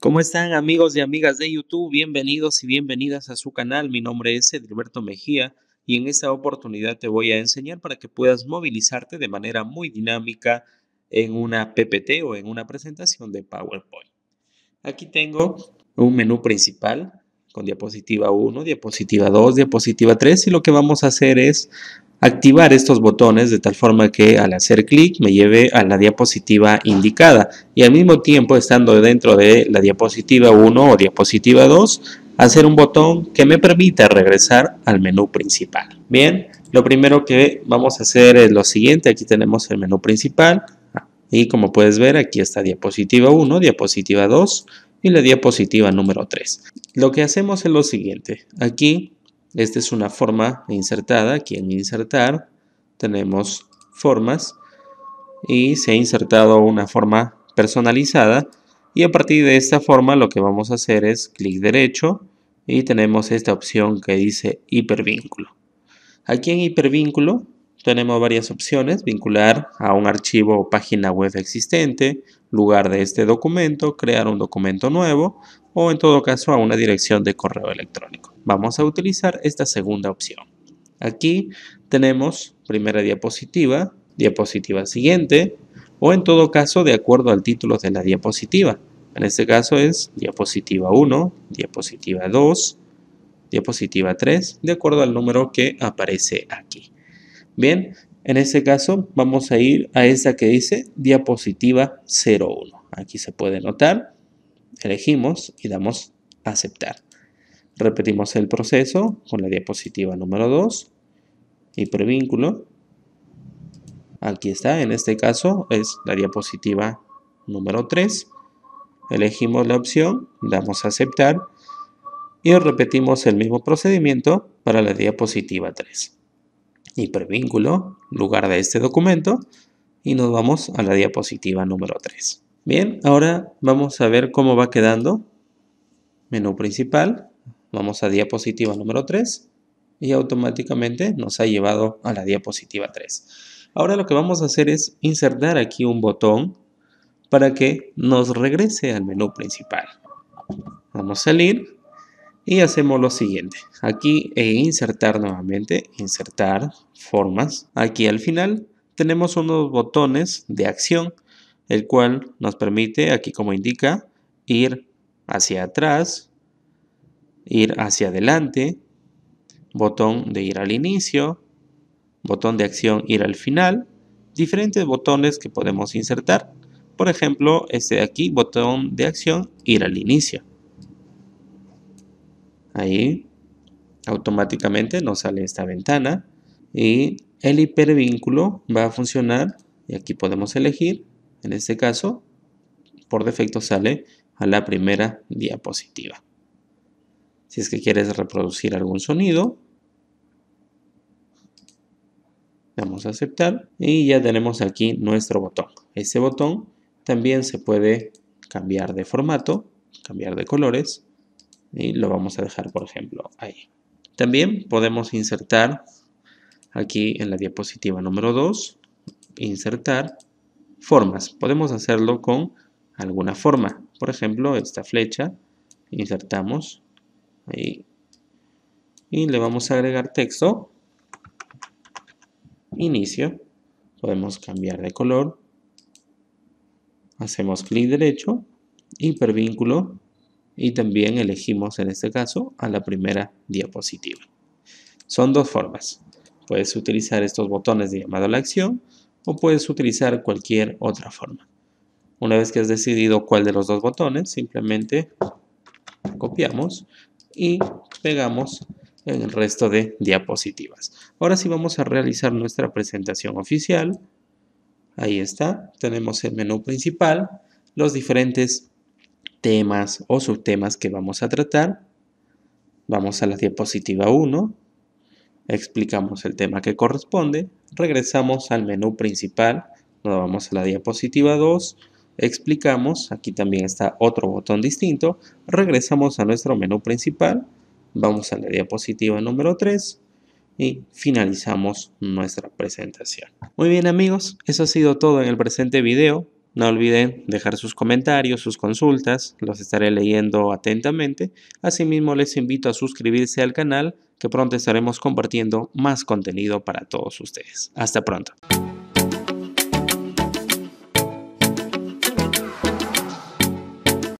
¿Cómo están amigos y amigas de YouTube? Bienvenidos y bienvenidas a su canal. Mi nombre es Edilberto Mejía y en esta oportunidad te voy a enseñar para que puedas movilizarte de manera muy dinámica en una PPT o en una presentación de PowerPoint. Aquí tengo un menú principal con diapositiva 1, diapositiva 2, diapositiva 3 y lo que vamos a hacer es activar estos botones de tal forma que al hacer clic me lleve a la diapositiva indicada y al mismo tiempo estando dentro de la diapositiva 1 o diapositiva 2 hacer un botón que me permita regresar al menú principal. Bien, lo primero que vamos a hacer es lo siguiente, aquí tenemos el menú principal y como puedes ver aquí está diapositiva 1, diapositiva 2 y la diapositiva número 3. Lo que hacemos es lo siguiente, aquí esta es una forma insertada. Aquí en insertar tenemos formas y se ha insertado una forma personalizada y a partir de esta forma lo que vamos a hacer es clic derecho y tenemos esta opción que dice hipervínculo. Aquí en hipervínculo tenemos varias opciones, vincular a un archivo o página web existente, lugar de este documento, crear un documento nuevo o en todo caso a una dirección de correo electrónico vamos a utilizar esta segunda opción. Aquí tenemos primera diapositiva, diapositiva siguiente, o en todo caso de acuerdo al título de la diapositiva. En este caso es diapositiva 1, diapositiva 2, diapositiva 3, de acuerdo al número que aparece aquí. Bien, en este caso vamos a ir a esa que dice diapositiva 01. Aquí se puede notar, elegimos y damos aceptar. Repetimos el proceso con la diapositiva número 2, y prevínculo. Aquí está, en este caso es la diapositiva número 3. Elegimos la opción, damos a aceptar y repetimos el mismo procedimiento para la diapositiva 3. prevínculo lugar de este documento y nos vamos a la diapositiva número 3. Bien, ahora vamos a ver cómo va quedando. Menú principal, Vamos a diapositiva número 3 y automáticamente nos ha llevado a la diapositiva 3. Ahora lo que vamos a hacer es insertar aquí un botón para que nos regrese al menú principal. Vamos a salir y hacemos lo siguiente. Aquí e insertar nuevamente, insertar formas. Aquí al final tenemos unos botones de acción, el cual nos permite, aquí como indica, ir hacia atrás, ir hacia adelante, botón de ir al inicio, botón de acción ir al final, diferentes botones que podemos insertar. Por ejemplo, este de aquí, botón de acción ir al inicio. Ahí automáticamente nos sale esta ventana y el hipervínculo va a funcionar y aquí podemos elegir, en este caso, por defecto sale a la primera diapositiva. Si es que quieres reproducir algún sonido, vamos a aceptar y ya tenemos aquí nuestro botón. Este botón también se puede cambiar de formato, cambiar de colores y lo vamos a dejar por ejemplo ahí. También podemos insertar aquí en la diapositiva número 2, insertar formas. Podemos hacerlo con alguna forma, por ejemplo esta flecha, insertamos y le vamos a agregar texto. Inicio. Podemos cambiar de color. Hacemos clic derecho. Hipervínculo. Y también elegimos en este caso a la primera diapositiva. Son dos formas. Puedes utilizar estos botones de llamado a la acción o puedes utilizar cualquier otra forma. Una vez que has decidido cuál de los dos botones, simplemente copiamos y pegamos en el resto de diapositivas. Ahora sí vamos a realizar nuestra presentación oficial. Ahí está, tenemos el menú principal, los diferentes temas o subtemas que vamos a tratar. Vamos a la diapositiva 1, explicamos el tema que corresponde, regresamos al menú principal, nos vamos a la diapositiva 2, explicamos, aquí también está otro botón distinto, regresamos a nuestro menú principal, vamos a la diapositiva número 3 y finalizamos nuestra presentación. Muy bien amigos, eso ha sido todo en el presente video. No olviden dejar sus comentarios, sus consultas, los estaré leyendo atentamente. Asimismo, les invito a suscribirse al canal, que pronto estaremos compartiendo más contenido para todos ustedes. Hasta pronto.